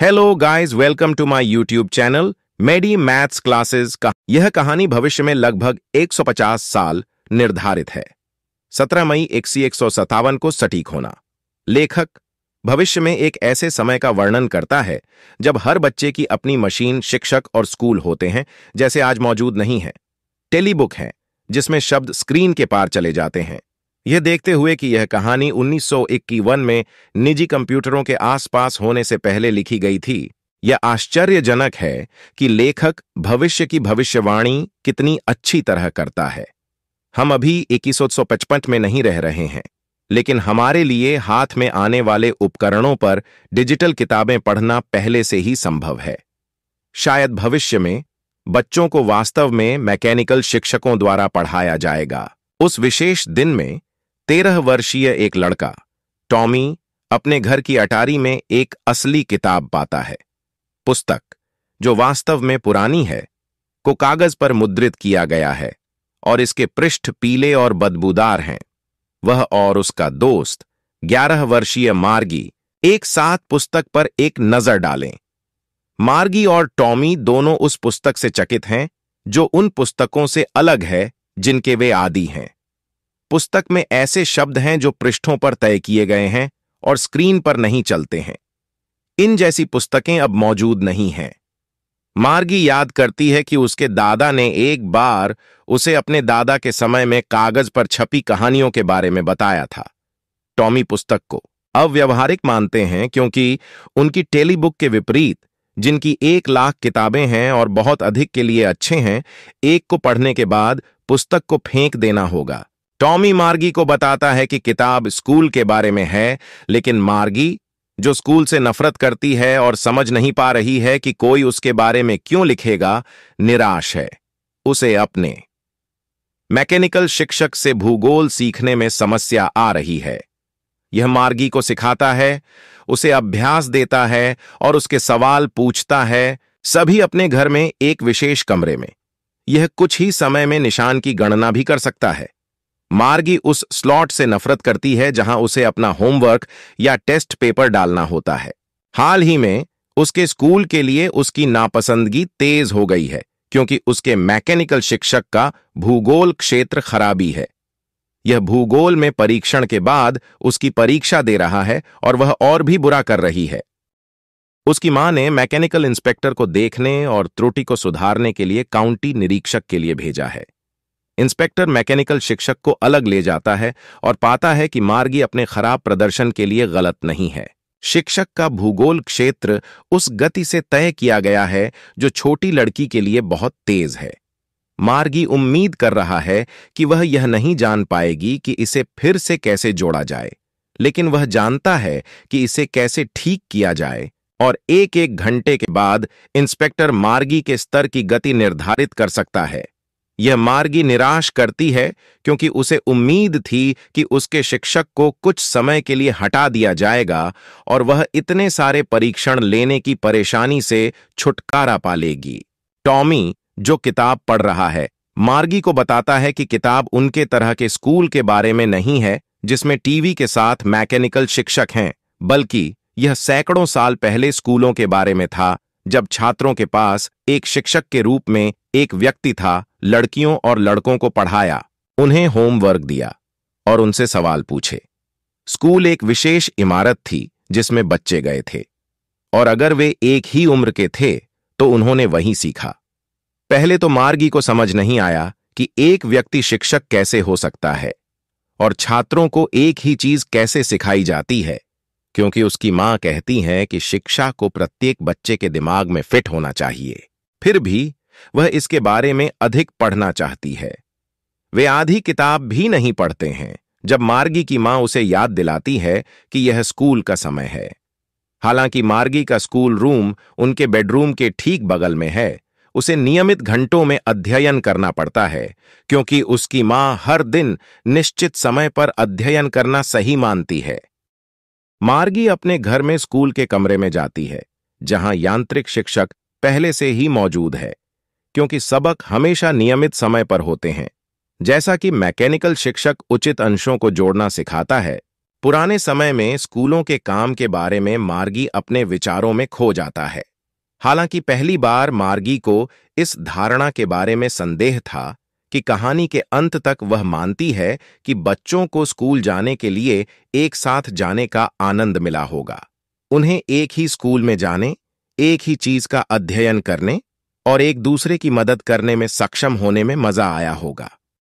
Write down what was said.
hello guys welcome to my YouTube channel मेडी maths classes का यह कहानी भविष्य में लगभग 150 साल निर्धारित है 17 मई एक सी को सटीक होना लेखक भविष्य में एक ऐसे समय का वर्णन करता है जब हर बच्चे की अपनी मशीन शिक्षक और स्कूल होते हैं जैसे आज मौजूद नहीं है टेलीबुक है जिसमें शब्द स्क्रीन के पार चले जाते हैं यह देखते हुए कि यह कहानी 1921 में निजी कंप्यूटरों के आसपास होने से पहले लिखी गई थी यह आश्चर्यजनक है कि लेखक भविष्य की भविष्यवाणी कितनी अच्छी तरह करता है हम अभी इक्कीस में नहीं रह रहे हैं लेकिन हमारे लिए हाथ में आने वाले उपकरणों पर डिजिटल किताबें पढ़ना पहले से ही संभव है शायद भविष्य में बच्चों को वास्तव में मैकेनिकल शिक्षकों द्वारा पढ़ाया जाएगा उस विशेष दिन में तेरह वर्षीय एक लड़का टॉमी अपने घर की अटारी में एक असली किताब पाता है पुस्तक जो वास्तव में पुरानी है को कागज पर मुद्रित किया गया है और इसके पृष्ठ पीले और बदबूदार हैं वह और उसका दोस्त ग्यारह वर्षीय मार्गी एक साथ पुस्तक पर एक नजर डालें मार्गी और टॉमी दोनों उस पुस्तक से चकित हैं जो उन पुस्तकों से अलग है जिनके वे आदि हैं पुस्तक में ऐसे शब्द हैं जो पृष्ठों पर तय किए गए हैं और स्क्रीन पर नहीं चलते हैं इन जैसी पुस्तकें अब मौजूद नहीं हैं मार्गी याद करती है कि उसके दादा ने एक बार उसे अपने दादा के समय में कागज पर छपी कहानियों के बारे में बताया था टॉमी पुस्तक को अव्यवहारिक मानते हैं क्योंकि उनकी टेलीबुक के विपरीत जिनकी एक लाख किताबें हैं और बहुत अधिक के लिए अच्छे हैं एक को पढ़ने के बाद पुस्तक को फेंक देना होगा टॉमी मार्गी को बताता है कि किताब स्कूल के बारे में है लेकिन मार्गी जो स्कूल से नफरत करती है और समझ नहीं पा रही है कि कोई उसके बारे में क्यों लिखेगा निराश है उसे अपने मैकेनिकल शिक्षक से भूगोल सीखने में समस्या आ रही है यह मार्गी को सिखाता है उसे अभ्यास देता है और उसके सवाल पूछता है सभी अपने घर में एक विशेष कमरे में यह कुछ ही समय में निशान की गणना भी कर सकता है मार्गी उस स्लॉट से नफरत करती है जहां उसे अपना होमवर्क या टेस्ट पेपर डालना होता है हाल ही में उसके स्कूल के लिए उसकी नापसंदगी तेज हो गई है क्योंकि उसके मैकेनिकल शिक्षक का भूगोल क्षेत्र खराबी है यह भूगोल में परीक्षण के बाद उसकी परीक्षा दे रहा है और वह और भी बुरा कर रही है उसकी मां ने मैकेनिकल इंस्पेक्टर को देखने और त्रुटि को सुधारने के लिए काउंटी निरीक्षक के लिए भेजा है इंस्पेक्टर मैकेनिकल शिक्षक को अलग ले जाता है और पाता है कि मार्गी अपने खराब प्रदर्शन के लिए गलत नहीं है शिक्षक का भूगोल क्षेत्र उस गति से तय किया गया है जो छोटी लड़की के लिए बहुत तेज है मार्गी उम्मीद कर रहा है कि वह यह नहीं जान पाएगी कि इसे फिर से कैसे जोड़ा जाए लेकिन वह जानता है कि इसे कैसे ठीक किया जाए और एक एक घंटे के बाद इंस्पेक्टर मार्गी के स्तर की गति निर्धारित कर सकता है यह मार्गी निराश करती है क्योंकि उसे उम्मीद थी कि उसके शिक्षक को कुछ समय के लिए हटा दिया जाएगा और वह इतने सारे परीक्षण लेने की परेशानी से छुटकारा पा लेगी टॉमी जो किताब पढ़ रहा है मार्गी को बताता है कि किताब उनके तरह के स्कूल के बारे में नहीं है जिसमें टीवी के साथ मैकेनिकल शिक्षक हैं बल्कि यह सैकड़ों साल पहले स्कूलों के बारे में था जब छात्रों के पास एक शिक्षक के रूप में एक व्यक्ति था लड़कियों और लड़कों को पढ़ाया उन्हें होमवर्क दिया और उनसे सवाल पूछे स्कूल एक विशेष इमारत थी जिसमें बच्चे गए थे और अगर वे एक ही उम्र के थे तो उन्होंने वहीं सीखा पहले तो मार्गी को समझ नहीं आया कि एक व्यक्ति शिक्षक कैसे हो सकता है और छात्रों को एक ही चीज कैसे सिखाई जाती है क्योंकि उसकी मां कहती हैं कि शिक्षा को प्रत्येक बच्चे के दिमाग में फिट होना चाहिए फिर भी वह इसके बारे में अधिक पढ़ना चाहती है वे आधी किताब भी नहीं पढ़ते हैं जब मार्गी की मां उसे याद दिलाती है कि यह स्कूल का समय है हालांकि मार्गी का स्कूल रूम उनके बेडरूम के ठीक बगल में है उसे नियमित घंटों में अध्ययन करना पड़ता है क्योंकि उसकी मां हर दिन निश्चित समय पर अध्ययन करना सही मानती है मार्गी अपने घर में स्कूल के कमरे में जाती है जहां यांत्रिक शिक्षक पहले से ही मौजूद है क्योंकि सबक हमेशा नियमित समय पर होते हैं जैसा कि मैकेनिकल शिक्षक उचित अंशों को जोड़ना सिखाता है पुराने समय में स्कूलों के काम के बारे में मार्गी अपने विचारों में खो जाता है हालांकि पहली बार मार्गी को इस धारणा के बारे में संदेह था कि कहानी के अंत तक वह मानती है कि बच्चों को स्कूल जाने के लिए एक साथ जाने का आनंद मिला होगा उन्हें एक ही स्कूल में जाने एक ही चीज का अध्ययन करने और एक दूसरे की मदद करने में सक्षम होने में मजा आया होगा